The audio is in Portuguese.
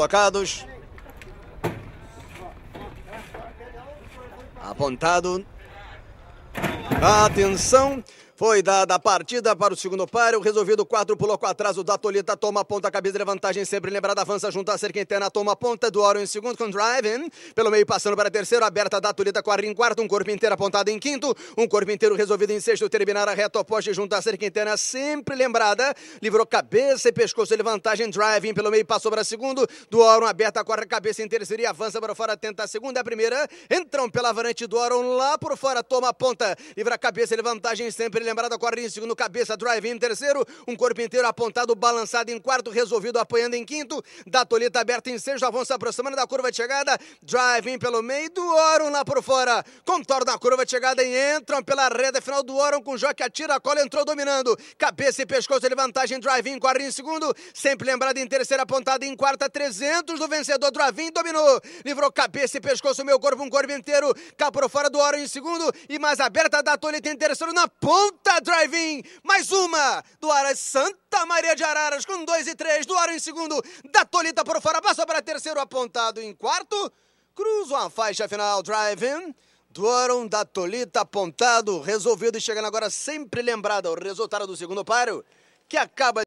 colocados. Apontado. Atenção. Foi dada a partida para o segundo par. O resolvido quadro pulou com atraso da Tolita. Toma a ponta, a cabeça de vantagem. Sempre lembrada, avança junto à cerca interna. Toma a ponta do Oro em segundo com driving. Pelo meio passando para terceiro. Aberta da Tolita corre em quarto. Um corpo inteiro apontado em quinto. Um corpo inteiro resolvido em sexto. Terminar a reta oposta junto à cerca interna. Sempre lembrada. Livrou cabeça e pescoço de vantagem. Driving pelo meio passou para segundo. Do Oro aberta, corre a cabeça em terceiro e avança para fora. Tenta a segunda, a primeira. Entram pela varante do Oro lá por fora. Toma a ponta. Livra a cabeça de vantagem. Sempre lembrado a em segundo, cabeça, drive em terceiro, um corpo inteiro apontado, balançado em quarto, resolvido apoiando em quinto, da toleta aberta em sexto, avança aproximando da curva de chegada, drive in pelo meio do Oron lá por fora, contorna a curva de chegada e entram pela reta final do Oron com Joque atira, a cola entrou dominando, cabeça e pescoço ele vantagem, drive in, corre em segundo, sempre lembrado em terceiro, apontado em quarta, 300 do vencedor, drive in, dominou, livrou cabeça e pescoço, meu corpo, um corpo inteiro, cá por fora do Oron em segundo e mais aberta da toleta em terceiro na ponta Santa tá Drive-In. Mais uma do Aras Santa Maria de Araras com dois e três Do Aro em segundo. Da Tolita por fora. Passa para terceiro apontado em quarto. Cruza uma faixa final Drive-In. Duaron da Tolita apontado, resolvido e chegando agora sempre lembrada o resultado do segundo paro, que acaba